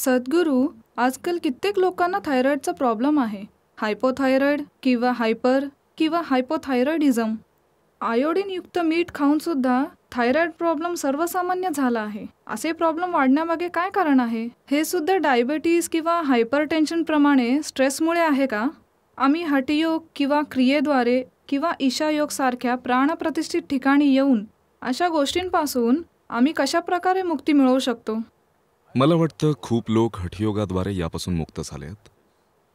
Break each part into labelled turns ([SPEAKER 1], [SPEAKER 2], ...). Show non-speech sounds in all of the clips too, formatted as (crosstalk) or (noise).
[SPEAKER 1] सद्गुरू आजकाल कित्येक लोकांना थायरॉईडचा प्रॉब्लेम आहे हायपोथायरॉईड किंवा हायपर किंवा हायपोथायरॉईडिझम आयोडीनयुक्त मीठ खाऊनसुद्धा थायरॉईड प्रॉब्लेम सर्वसामान्य झाला आहे असे प्रॉब्लेम वाढण्यामागे काय कारण आहे हे सुद्धा डायबेटीज किंवा हायपर टेन्शनप्रमाणे स्ट्रेसमुळे आहे का आम्ही हटयोग किंवा क्रियेद्वारे किंवा सारख्या प्राणप्रतिष्ठित ठिकाणी येऊन अशा गोष्टींपासून आम्ही कशाप्रकारे मुक्ती मिळवू शकतो मला वाटतं खूप लोक हठयोगाद्वारे यापासून मुक्त झाले आहेत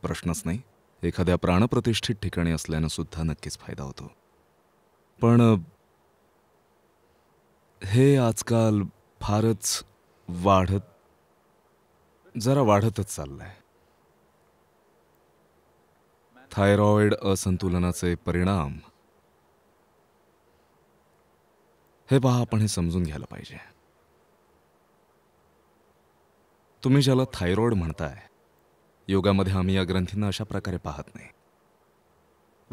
[SPEAKER 1] प्रश्नच नाही एखाद्या प्राणप्रतिष्ठित ठिकाणी असल्यानं सुद्धा नक्कीच फायदा होतो पण हे आजकाल फारच वाढत जरा वाढतच चाललं आहे थायरॉइड असंतुलनाचे परिणाम हे पहा आपण हे समजून घ्यायला पाहिजे तुम्ही ज्याला थायरॉइड म्हणताय योगामध्ये आम्ही या ग्रंथींना अशा प्रकारे पाहत नाही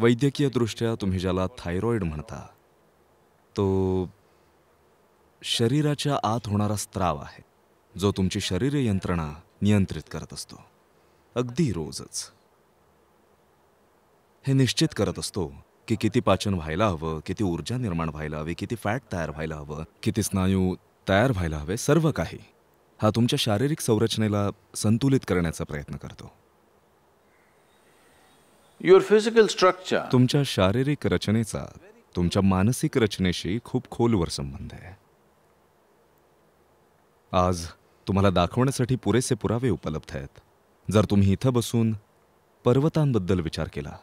[SPEAKER 1] वैद्यकीय दृष्ट्या तुम्ही ज्याला थायरॉइड म्हणता तो शरीराच्या आत होणारा स्त्राव आहे जो तुमची शरीर यंत्रणा नियंत्रित करत असतो अगदी रोजच हे निश्चित करत असतो की किती पाचन व्हायला हवं किती ऊर्जा निर्माण व्हायला हवी किती फॅट तयार व्हायला हवं किती स्नायू तयार व्हायला हवे सर्व काही हा तुमच्या शारीरिक संरचनेला संतुलित करण्याचा प्रयत्न करतो युअर फिजिकल स्ट्रक्चर तुमच्या शारीरिक रचनेचा तुमच्या मानसिक रचनेशी खूप खोलवर संबंध आहे आज तुम्हाला दाखवण्यासाठी पुरेसे पुरावे उपलब्ध आहेत जर तुम्ही इथं बसून पर्वतांबद्दल विचार केला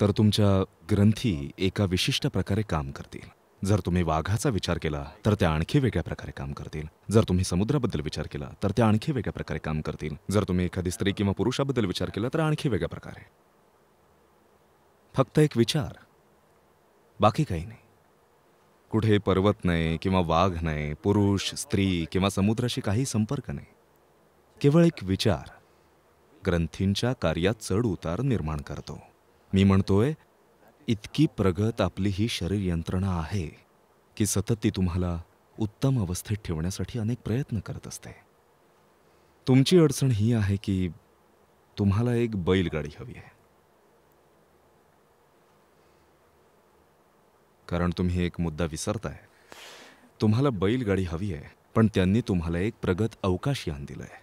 [SPEAKER 1] तर तुमच्या ग्रंथी एका विशिष्ट प्रकारे काम करतील जर तुम्ही वाघाचा विचार केला तर त्या आणखी वेगळ्या प्रकारे काम करतील जर तुम्ही समुद्राबद्दल विचार केला तर त्या आणखी वेगळ्या प्रकारे काम करतील जर तुम्ही एखादी स्त्री किंवा पुरुषाबद्दल विचार केला तर आणखी वेगळ्या प्रकारे फक्त एक विचार बाकी काही नाही कुठे पर्वत नाही किंवा वाघ नाही पुरुष स्त्री किंवा समुद्राशी काही संपर्क नाही केवळ एक विचार ग्रंथींच्या कार्यात चढ उतार निर्माण करतो मी म्हणतोय इतकी प्रगत आपली ही शरीर यंत्रणा आहे की सतत ती तुम्हाला उत्तम अवस्थेत ठेवण्यासाठी अनेक प्रयत्न करत असते तुमची अडचण ही आहे की तुम्हाला एक बैलगाडी हवी आहे कारण तुम्ही एक मुद्दा विसरताय तुम्हाला बैलगाडी हवी आहे पण त्यांनी तुम्हाला एक प्रगत अवकाशयान दिलं आहे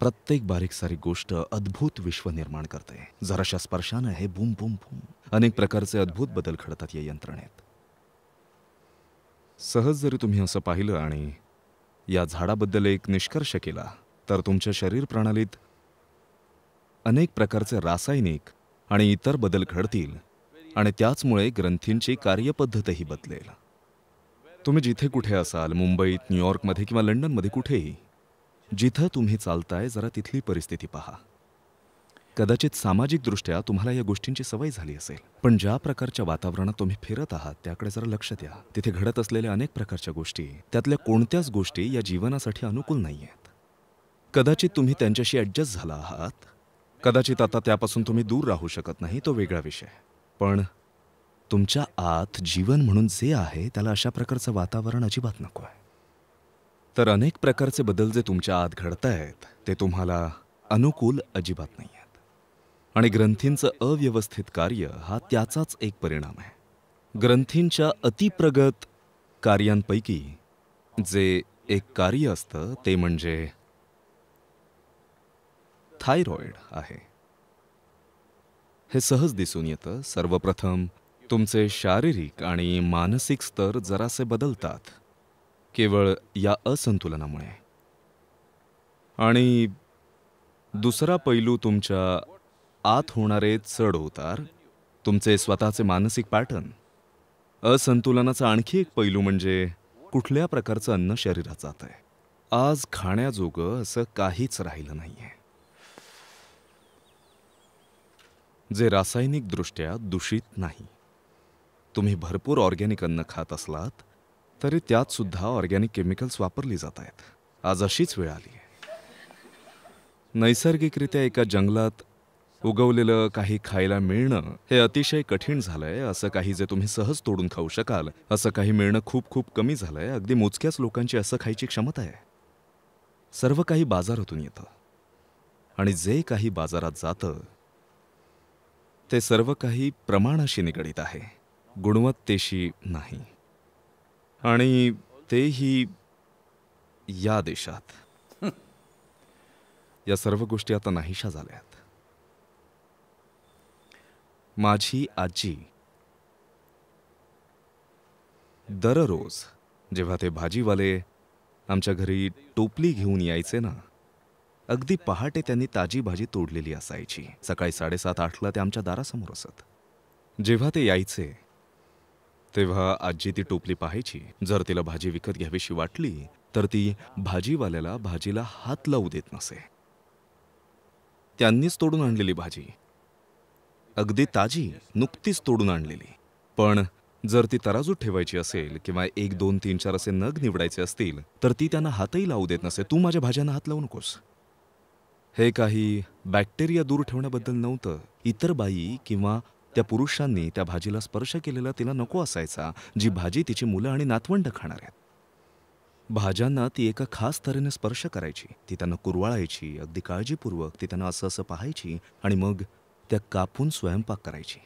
[SPEAKER 1] प्रत्येक बारीक सारीक गोष्ट अद्भुत विश्व निर्माण करते जराशा स्पर्शानं हे बुम बुम बुम अनेक प्रकारचे अद्भुत बदल घडतात या यंत्रणेत सहज जरी तुम्ही असं पाहिलं आणि या झाडाबद्दल एक निष्कर्ष केला तर तुमच्या शरीर प्रणालीत अनेक प्रकारचे रासायनिक आणि इतर बदल घडतील आणि त्याचमुळे ग्रंथींची कार्यपद्धतही बदलेल तुम्ही जिथे कुठे असाल मुंबईत न्यूयॉर्कमध्ये किंवा लंडनमध्ये कुठेही जिथं तुम्ही चालताय जरा तिथली परिस्थिती पहा कदाचित सामाजिकदृष्ट्या तुम्हाला या गोष्टींची सवय झाली असेल पण ज्या प्रकारच्या वातावरणात तुम्ही फिरत आहात त्याकडे जरा लक्ष द्या तिथे घडत असलेल्या अनेक प्रकारच्या गोष्टी त्यातल्या कोणत्याच गोष्टी या जीवनासाठी अनुकूल नाही आहेत कदाचित तुम्ही त्यांच्याशी ॲडजस्ट झाला आहात कदाचित आता त्यापासून तुम्ही दूर राहू शकत नाही तो वेगळा विषय पण तुमच्या आत जीवन म्हणून जे आहे त्याला अशा प्रकारचं वातावरण अजिबात नको आहे तर अनेक प्रकारचे बदल जे तुमच्या आत घडत आहेत ते तुम्हाला अनुकूल अजिबात नाही आहेत आणि ग्रंथींचं अव्यवस्थित कार्य हा त्याचाच एक परिणाम आहे ग्रंथींच्या अतिप्रगत कार्यांपैकी जे एक कार्य असतं ते म्हणजे थायरॉइड आहे हे सहज दिसून येतं सर्वप्रथम तुमचे शारीरिक आणि मानसिक स्तर जरासे बदलतात केवळ या असंतुलनामुळे आणि दुसरा पैलू तुमच्या आत होणारे चढ उतार तुमचे स्वतःचे मानसिक पॅटर्न असंतुलनाचा आणखी एक पैलू म्हणजे कुठल्या प्रकारचं अन्न शरीरात जात आहे आज खाण्याजोगं असं काहीच राहिलं नाही आहे जे रासायनिकदृष्ट्या दूषित नाही तुम्ही भरपूर ऑर्गॅनिक अन्न खात असलात तरी त्यात सुद्धा ऑर्गॅनिक केमिकल्स वापरली जात आहेत आज अशीच वेळ आली आहे नैसर्गिकरित्या एका जंगलात उगवलेलं काही खायला मिळणं हे अतिशय कठीण झालंय असं काही जे तुम्ही सहज तोडून खाऊ शकाल असं काही मिळणं खूप खूप कमी झालंय अगदी मोजक्याच लोकांची असं खायची क्षमता आहे सर्व काही बाजारातून येतं आणि जे काही बाजारात जातं ते सर्व काही प्रमाणाशी निगडीत आहे गुणवत्तेशी नाही आणि तेही या देशात (laughs) या सर्व गोष्टी आता नाहीशा झाल्यात माझी आजी दररोज जेव्हा ते भाजीवाले आमच्या घरी टोपली घेऊन यायचे ना अगदी पहाटे त्यांनी ताजी भाजी तोडलेली असायची सकाळी साडेसात आठला ते आमच्या दारासमोर असत जेव्हा ते यायचे तेव्हा आजी ती टोपली पाहायची जर तिला भाजी विकत घ्यावीशी वाटली तर ती भाजीवाल्याला भाजीला हात लावू देत नसे त्यांनीच तोडून आणलेली भाजी अगदी ताजी नुकतीच तोडून आणलेली पण जर ती तराजू ठेवायची असेल किंवा एक दोन तीन चार असे नग निवडायचे असतील तर ती त्यांना हातही लावू देत नसे तू माझ्या भाज्यांना हात लावू नकोस हे काही बॅक्टेरिया दूर ठेवण्याबद्दल नव्हतं इतर बाई किंवा त्या पुरुषांनी त्या भाजीला स्पर्श केलेला तिला नको असायचा जी भाजी तिची मुलं आणि नातवंड खाणार आहेत भाज्यांना ती एका खास तऱ्हेने स्पर्श करायची ती त्यांना कुरवाळायची अगदी काळजीपूर्वक ती त्यांना असं असं पाहायची आणि मग त्या कापून स्वयंपाक करायची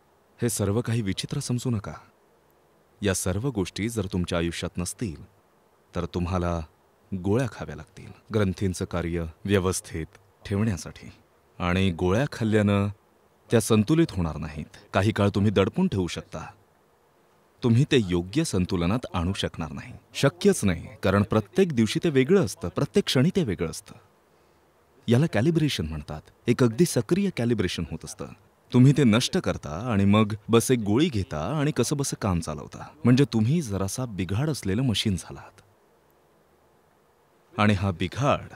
[SPEAKER 1] हे सर्व काही विचित्र समजू नका या सर्व गोष्टी जर तुमच्या आयुष्यात नसतील तर तुम्हाला गोळ्या खाव्या लागतील ग्रंथींचं कार्य व्यवस्थित ठेवण्यासाठी आणि गोळ्या खाल्ल्यानं त्या संतुलित होणार नाहीत काही काळ तुम्ही दडपून ठेवू शकता तुम्ही ते योग्य संतुलनात आणू शकणार नाही शक्यच नाही कारण प्रत्येक दिवशी ते वेगळं असतं प्रत्येक क्षणी ते वेगळं असतं याला कॅलिब्रेशन म्हणतात एक अगदी सक्रिय कॅलिब्रेशन होत असतं तुम्ही ते नष्ट करता आणि मग बस एक गोळी घेता आणि कसं बसं काम चालवता म्हणजे तुम्ही जरासा बिघाड असलेलं मशीन झालात आणि हा बिघाड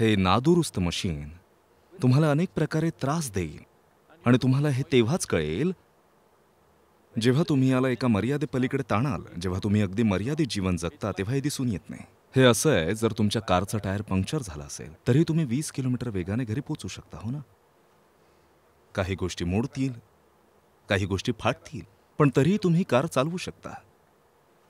[SPEAKER 1] हे नादुरुस्त मशीन तुम्हाला अनेक प्रकारे त्रास देईल आणि तुम्हाला हे तेव्हाच कळेल जेव्हा तुम्ही याला एका मर्यादेपलीकडे ताणाल जेव्हा तुम्ही अगदी मर्यादित जीवन जगता तेव्हा हे दिसून येत नाही हे असं आहे जर तुमच्या कारचा टायर पंक्चर झाला असेल तरी तुम्ही वीस किलोमीटर वेगाने घरी पोचू शकता हो ना काही गोष्टी मोडतील काही गोष्टी फाटतील पण तरीही तुम्ही कार चालवू शकता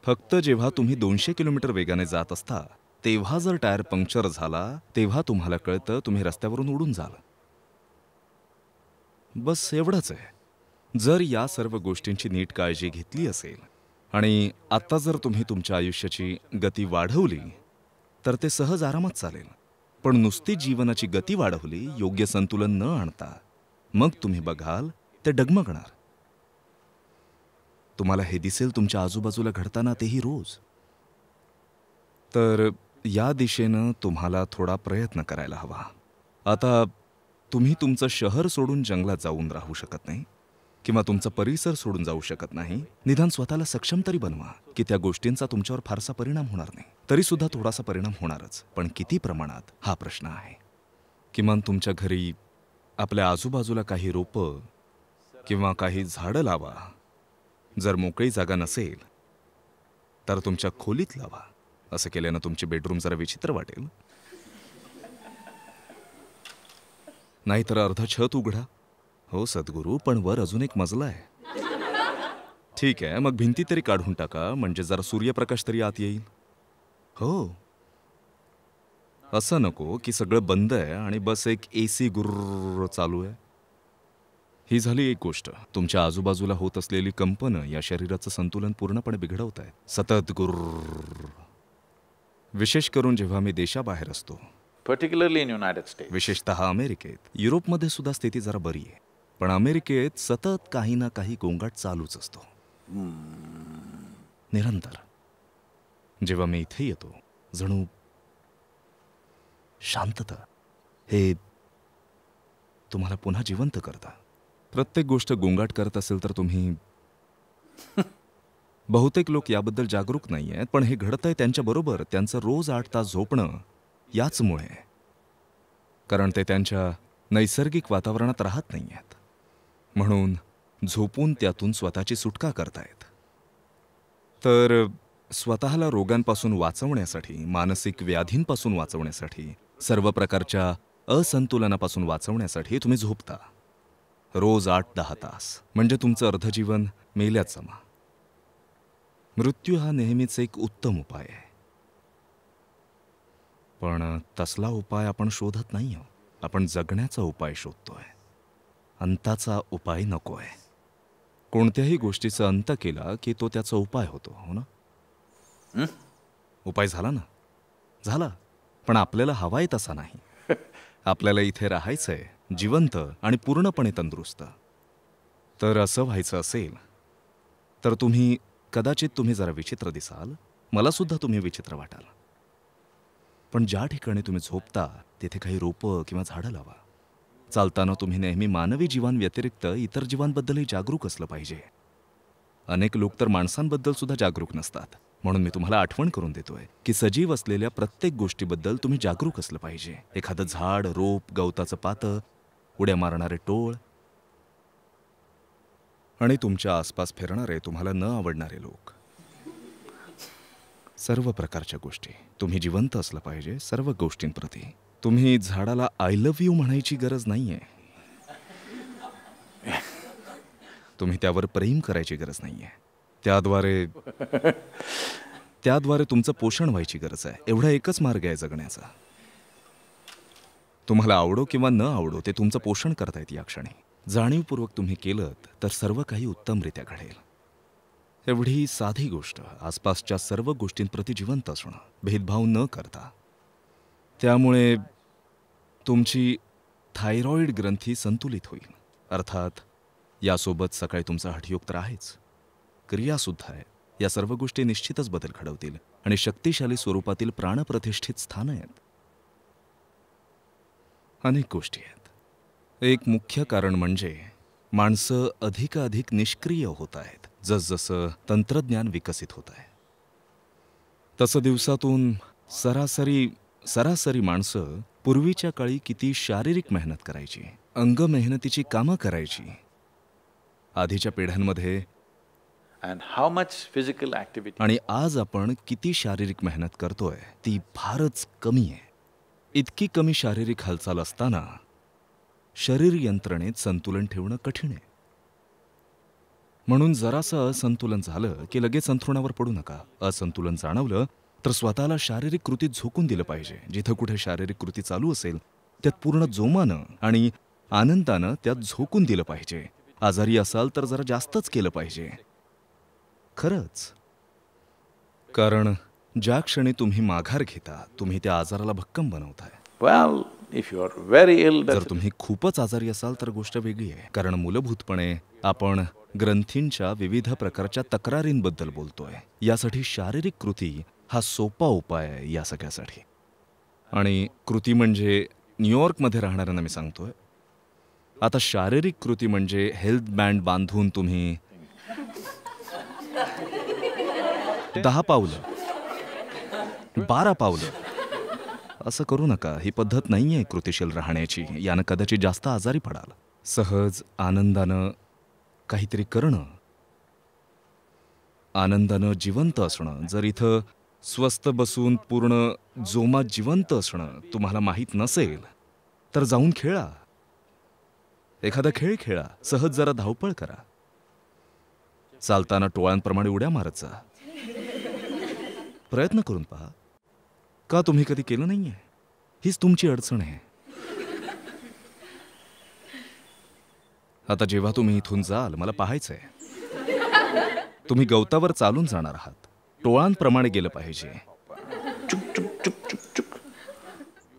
[SPEAKER 1] फक्त जेव्हा तुम्ही दोनशे किलोमीटर वेगाने जात असता तेव्हा जर टायर पंक्चर झाला तेव्हा तुम्हाला कळतं तुम्ही रस्त्यावरून उडून जाल बस एवढंच आहे जर या सर्व गोष्टींची नीट काळजी घेतली असेल आणि आत्ता जर तुम्ही तुमच्या आयुष्याची गती वाढवली तर ते सहज आरामात चालेल पण नुसती जीवनाची गती वाढवली योग्य संतुलन न आणता मग तुम्ही बघाल ते डगमगणार तुम्हाला हे दिसेल तुमच्या आजूबाजूला घडताना तेही रोज तर या दिशेनं तुम्हाला थोडा प्रयत्न करायला हवा आता तुम्ही तुमचं शहर सोडून जंगलात जाऊन राहू शकत नाही किंवा तुमचं परिसर सोडून जाऊ शकत नाही निदान स्वतःला सक्षम तरी बनवा की त्या गोष्टींचा तुमच्यावर फारसा परिणाम होणार नाही तरी सुद्धा थोडासा परिणाम होणारच पण किती प्रमाणात हा प्रश्न आहे किमान तुमच्या घरी आपल्या आजूबाजूला काही रोपं किंवा काही झाडं लावा जर मोकळी जागा नसेल तर तुमच्या खोलीत लावा असं केल्यानं तुमची बेडरूम जरा विचित्र वाटेल नाहीतर अर्ध छत उघडा हो सद्गुरू पण वर अजून एक मजला आहे ठीक आहे मग भिंती तरी काढून टाका म्हणजे जरा सूर्यप्रकाश तरी आत येईल हो असं नको की सगळं बंद आहे आणि बस एक ए सी गुर्र चालू आहे ही झाली एक गोष्ट तुमच्या आजूबाजूला होत असलेली कंपनं या शरीराचं संतुलन पूर्णपणे बिघडवत आहे सतत गुर्र विशेष करून जेव्हा मी देशाबाहेर असतो पर्टिक्युलरली इन युनायटेड स्टेट विशेषतः अमेरिकेत युरोपमध्ये सुद्धा स्थिती जरा बरी आहे पण अमेरिकेत सतत काही ना काही गोंगाट चालूच असतो निरंतर जेव्हा मी इथे येतो जणू शांतता हे तुम्हाला पुन्हा जिवंत करता प्रत्येक गोष्ट गोंगाट करत असेल तर तुम्ही (laughs) बहुतेक लोक याबद्दल जागरूक नाही आहेत पण हे आहे त्यांच्याबरोबर त्यांचं रोज आठ तास झोपणं याचमुळे कारण ते त्यांच्या नैसर्गिक वातावरणात राहत नाही आहेत म्हणून झोपून त्यातून स्वतःची सुटका करतायत तर स्वतःला रोगांपासून वाचवण्यासाठी मानसिक व्याधींपासून वाचवण्यासाठी सर्व प्रकारच्या असंतुलनापासून वाचवण्यासाठी तुम्ही झोपता रोज आठ दहा तास म्हणजे तुमचं अर्धजीवन मेल्यात जमा मृत्यू हा नेहमीच एक उत्तम उपाय आहे पण तसला उपाय आपण शोधत नाही आहोत आपण जगण्याचा उपाय शोधतोय अंताचा उपाय नको आहे कोणत्याही गोष्टीचा अंत केला की तो त्याचा उपाय होतो हो ना उपाय झाला ना झाला पण आपल्याला हवाय तसा नाही (laughs) आपल्याला इथे राहायचंय जिवंत आणि पूर्णपणे तंदुरुस्त तर असं व्हायचं असेल तर तुम्ही कदाचित तुम्ही जरा विचित्र दिसाल मला सुद्धा तुम्ही विचित्र वाटाल पण ज्या ठिकाणी तुम्ही झोपता तिथे काही रोपं किंवा झाडं लावा चालताना तुम्ही नेहमी मानवी जीवांव्यतिरिक्त इतर जीवांबद्दलही जागरूक असलं पाहिजे अनेक लोक तर माणसांबद्दल सुद्धा जागरूक नसतात म्हणून मी तुम्हाला आठवण करून देतोय की सजीव असलेल्या प्रत्येक गोष्टीबद्दल तुम्ही जागरूक असलं पाहिजे एखादं झाड रोप गवताचं पातं उड्या मारणारे टोळ आणि तुमच्या आसपास फिरणारे तुम्हाला न आवडणारे लोक सर्व प्रकारच्या गोष्टी तुम्ही जिवंत असलं पाहिजे सर्व गोष्टींप्रती तुम्ही झाडाला आय लव्ह यू म्हणायची गरज नाही आहे तुम्ही त्यावर प्रेम करायची गरज नाही आहे त्याद्वारे त्याद्वारे तुमचं पोषण व्हायची गरज आहे एवढा एकच मार्ग आहे जगण्याचा तुम्हाला आवडो किंवा न आवडो ते तुमचं पोषण करतायत या क्षणी जाणीवपूर्वक तुम्ही केलं तर सर्व काही उत्तमरित्या घडेल एवढी साधी गोष्ट आसपासच्या सर्व गोष्टींप्रती जिवंत असणं भेदभाव न करता त्यामुळे तुमची थायरॉईड ग्रंथी संतुलित होईल अर्थात यासोबत सकाळी तुमचा हठयोग तर आहेच क्रियासुद्धा आहे या सर्व गोष्टी निश्चितच बदल घडवतील आणि शक्तिशाली स्वरूपातील प्राणप्रतिष्ठित स्थानं आहेत अनेक गोष्टी आहेत एक मुख्य कारण म्हणजे माणसं अधिकाधिक निष्क्रिय होत आहेत जसजसं तंत्रज्ञान विकसित होत आहे तसं दिवसातून सरासरी सरासरी माणसं पूर्वीच्या काळी किती शारीरिक मेहनत करायची अंग मेहनतीची कामं करायची आधीच्या पिढ्यांमध्ये हाऊ मच फिजिकल ऍक्टिव्हिटी आणि आज आपण किती शारीरिक मेहनत करतोय ती फारच कमी आहे इतकी कमी शारीरिक हालचाल असताना शरीर यंत्रणेत संतुलन ठेवणं कठीण आहे म्हणून जरासं असंतुलन झालं की लगेच अंथरुणावर पडू नका असंतुलन जाणवलं तर स्वतःला शारीरिक कृतीत झोकून दिलं पाहिजे जिथं कुठे शारीरिक कृती चालू असेल त्यात पूर्ण जोमानं आणि आनंदानं त्यात झोकून दिलं पाहिजे आजारी असाल तर जरा जास्तच केलं पाहिजे खरंच कारण ज्या क्षणी तुम्ही माघार घेता तुम्ही त्या आजाराला भक्कम बनवताय well. इफ व्हेरी जर तुम्ही खूपच आजारी असाल तर गोष्ट वेगळी आहे कारण मूलभूतपणे आपण ग्रंथींच्या विविध प्रकारच्या तक्रारींबद्दल बोलतोय यासाठी शारीरिक कृती हा सोपा उपाय आहे या सगळ्यासाठी आणि कृती म्हणजे न्यूयॉर्कमध्ये राहणाऱ्यांना मी सांगतोय आता शारीरिक कृती म्हणजे हेल्थ बँड बांधून तुम्ही दहा पावलं बारा पावलं असं करू नका ही पद्धत नाही आहे कृतिशील राहण्याची यानं कदाचित जास्त आजारी पडाल सहज आनंदानं काहीतरी करणं आनंदानं जिवंत असणं जर इथं स्वस्त बसून पूर्ण जोमात जिवंत असणं तुम्हाला माहीत नसेल तर जाऊन खेळा एखादा खेळ खेळा सहज जरा धावपळ करा चालताना टोळ्यांप्रमाणे उड्या मारत जा प्रयत्न करून पहा का तुम्ही कधी केलं नाही आहे हीच तुमची अडचण आहे आता जेव्हा तुम्ही इथून जाल मला पाहायचंय तुम्ही गवतावर चालून जाणार आहात टोळांप्रमाणे गेलं पाहिजे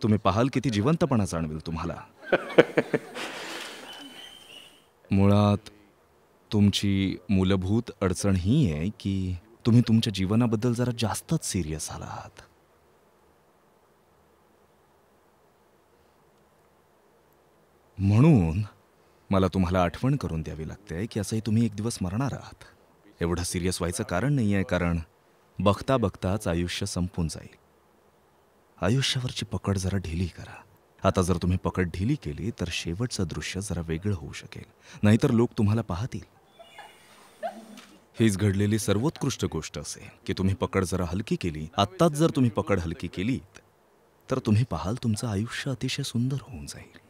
[SPEAKER 1] तुम्ही पाहाल किती जिवंतपणा जाणवेल तुम्हाला मुळात तुमची मूलभूत अडचण ही आहे की तुम्ही तुमच्या जीवनाबद्दल जरा जास्तच सिरियस आला आहात म्हणून मला तुम्हाला आठवण करून द्यावी लागते की असंही तुम्ही एक दिवस मरणार आहात एवढं सिरियस व्हायचं कारण नाही आहे कारण बघता बघताच आयुष्य संपून जाईल आयुष्यावरची पकड जरा ढिली करा आता जर तुम्ही पकड ढिली केली तर शेवटचं दृश्य जरा वेगळं होऊ शकेल नाहीतर लोक तुम्हाला पाहतील हीच घडलेली सर्वोत्कृष्ट गोष्ट असे की तुम्ही पकड जरा हलकी केली आत्ताच जर तुम्ही पकड हलकी केलीत तर तुम्ही पाहाल तुमचं आयुष्य अतिशय सुंदर होऊन जाईल